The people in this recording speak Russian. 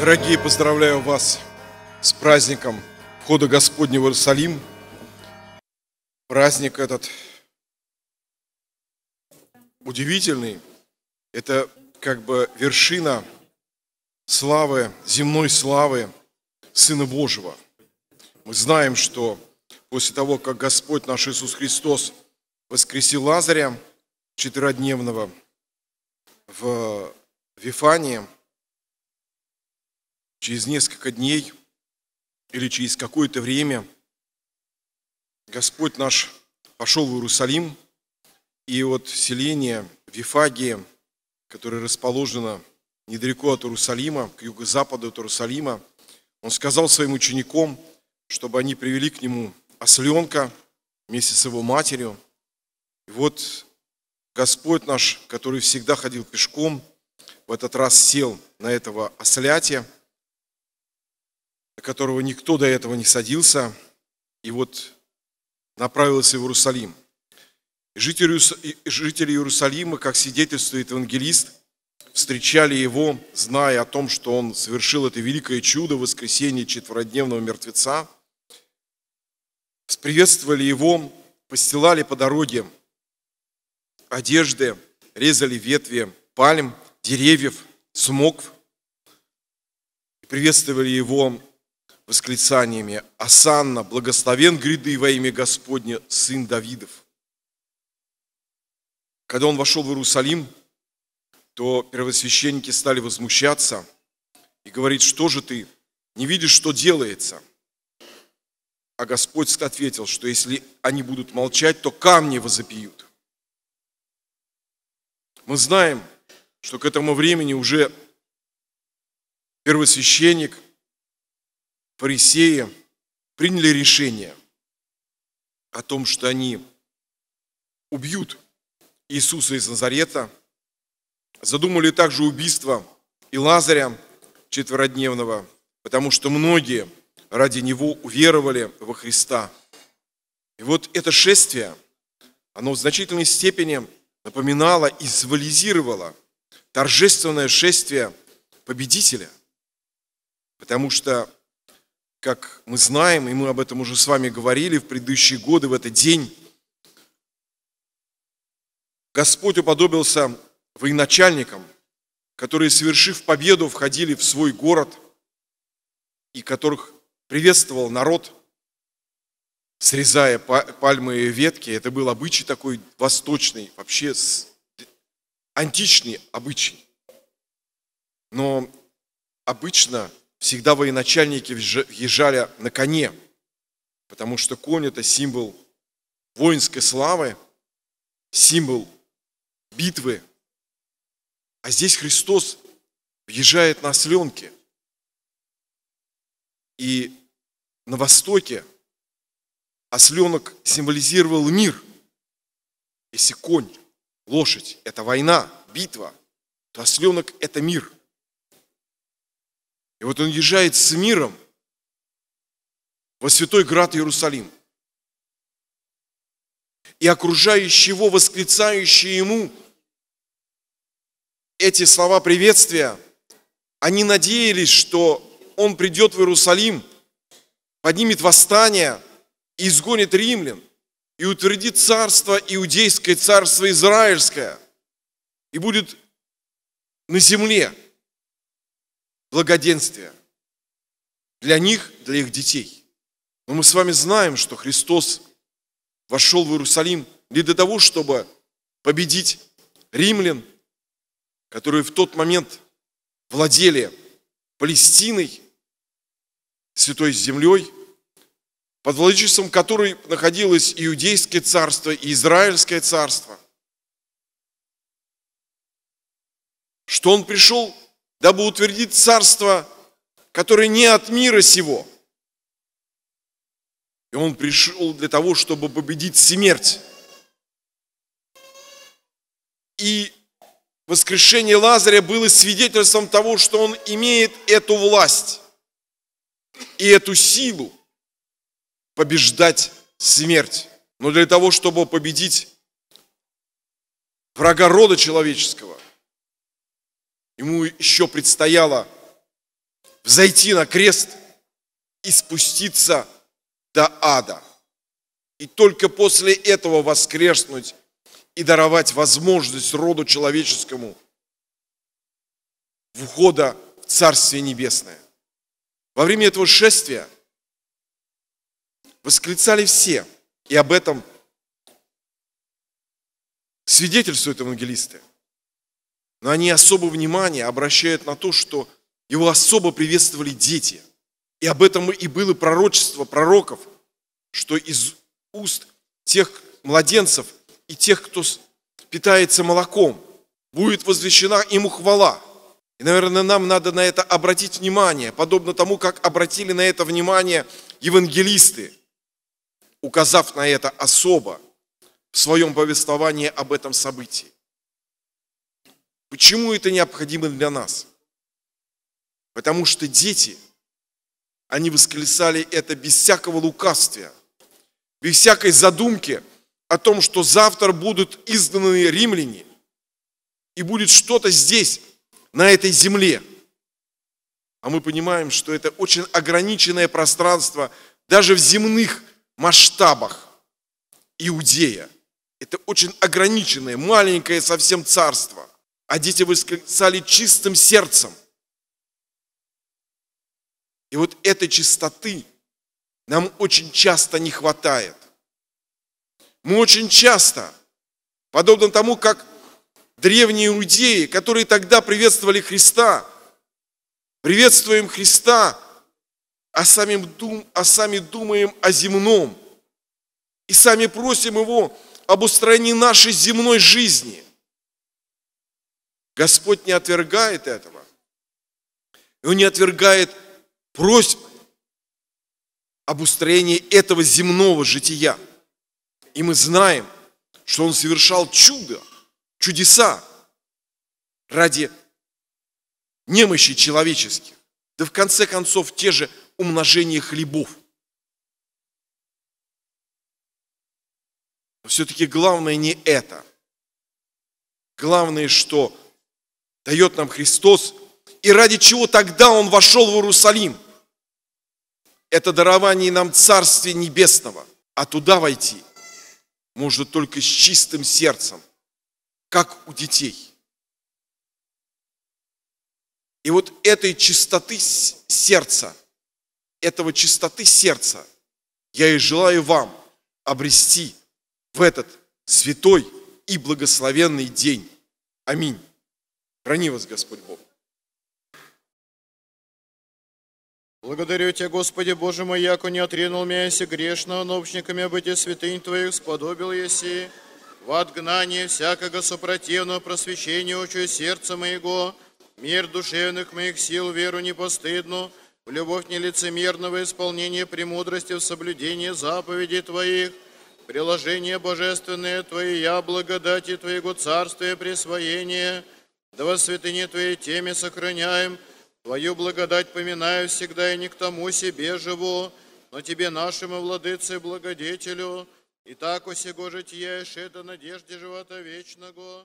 Дорогие, поздравляю вас с праздником входа Господня в Иерусалим. Праздник этот удивительный. Это как бы вершина славы, земной славы Сына Божьего. Мы знаем, что после того, как Господь наш Иисус Христос воскресил Лазаря четыродневного в Вифании – через несколько дней или через какое-то время Господь наш пошел в Иерусалим, и вот селение Вифагия, которое расположено недалеко от Иерусалима, к юго-западу от Иерусалима, он сказал своим ученикам, чтобы они привели к нему осленка вместе с его матерью. И вот Господь наш, который всегда ходил пешком, в этот раз сел на этого ослятия – которого никто до этого не садился, и вот направился в Иерусалим. Жители, жители Иерусалима, как свидетельствует евангелист, встречали его, зная о том, что он совершил это великое чудо воскресения четверодневного мертвеца, приветствовали его, постилали по дороге одежды, резали ветви пальм, деревьев, смокв, приветствовали его восклицаниями «Асанна, благословен гряды во имя Господня, сын Давидов». Когда он вошел в Иерусалим, то первосвященники стали возмущаться и говорить, что же ты, не видишь, что делается? А Господь ответил, что если они будут молчать, то камни возопьют. Мы знаем, что к этому времени уже первосвященник – фарисеи приняли решение о том, что они убьют Иисуса из Назарета, задумали также убийство и Лазаря четверодневного, потому что многие ради него уверовали во Христа. И вот это шествие, оно в значительной степени напоминало и символизировало торжественное шествие победителя, потому что как мы знаем, и мы об этом уже с вами говорили в предыдущие годы, в этот день, Господь уподобился военачальникам, которые, совершив победу, входили в свой город и которых приветствовал народ, срезая пальмы и ветки. Это был обычай такой восточный, вообще античный обычай. Но обычно Всегда военачальники езжали на коне, потому что конь – это символ воинской славы, символ битвы. А здесь Христос въезжает на сленке. И на востоке осленок символизировал мир. Если конь, лошадь – это война, битва, то осленок – это мир – и вот он езжает с миром во святой град Иерусалим. И окружающие его, восклицающие ему эти слова приветствия, они надеялись, что он придет в Иерусалим, поднимет восстание и изгонит римлян, и утвердит царство иудейское, царство израильское, и будет на земле – благоденствия для них, для их детей. Но мы с вами знаем, что Христос вошел в Иерусалим не для того, чтобы победить римлян, которые в тот момент владели Палестиной, Святой Землей, под владычеством которой находилось Иудейское царство и Израильское царство, что он пришел дабы утвердить царство, которое не от мира сего. И он пришел для того, чтобы победить смерть. И воскрешение Лазаря было свидетельством того, что он имеет эту власть и эту силу побеждать смерть. Но для того, чтобы победить врага рода человеческого, Ему еще предстояло взойти на крест и спуститься до ада. И только после этого воскреснуть и даровать возможность роду человеческому входа в Царствие Небесное. Во время этого шествия восклицали все, и об этом свидетельствуют евангелисты но они особо внимание обращают на то, что его особо приветствовали дети. И об этом и было пророчество пророков, что из уст тех младенцев и тех, кто питается молоком, будет возвещена ему хвала. И, наверное, нам надо на это обратить внимание, подобно тому, как обратили на это внимание евангелисты, указав на это особо в своем повествовании об этом событии. Почему это необходимо для нас? Потому что дети, они восклицали это без всякого лукавствия, без всякой задумки о том, что завтра будут изданы римляне, и будет что-то здесь, на этой земле. А мы понимаем, что это очень ограниченное пространство даже в земных масштабах Иудея. Это очень ограниченное, маленькое совсем царство а дети восклицали чистым сердцем. И вот этой чистоты нам очень часто не хватает. Мы очень часто, подобно тому, как древние иудеи, которые тогда приветствовали Христа, приветствуем Христа, а, самим дум, а сами думаем о земном. И сами просим Его об устроении нашей земной жизни – Господь не отвергает этого. И Он не отвергает просьбы об устроении этого земного жития. И мы знаем, что Он совершал чудо, чудеса ради немощи человеческих. Да в конце концов те же умножение хлебов. Но все-таки главное не это. Главное, что дает нам Христос, и ради чего тогда Он вошел в Иерусалим. Это дарование нам Царствия Небесного, а туда войти можно только с чистым сердцем, как у детей. И вот этой чистоты сердца, этого чистоты сердца я и желаю вам обрести в этот святой и благословенный день. Аминь. Храни вас Господь Бог. Благодарю Тебя, Господи Боже мой, яко не отринул меня если грешно, но общниками обыти святынь Твоих сподобил еси, в отгнании всякого сопротивного просвещения учу сердца моего, мир душевных моих сил, веру непостыдну, в любовь нелицемерного исполнения премудрости в соблюдении заповедей Твоих, приложение божественное Твое, я благодати Твоего царствия присвоение – да во святыне Твоей теме сохраняем, Твою благодать поминаю всегда и не к тому себе живу, но Тебе, нашему владыце и благодетелю, и так усего жития и шеда надежде живота вечного,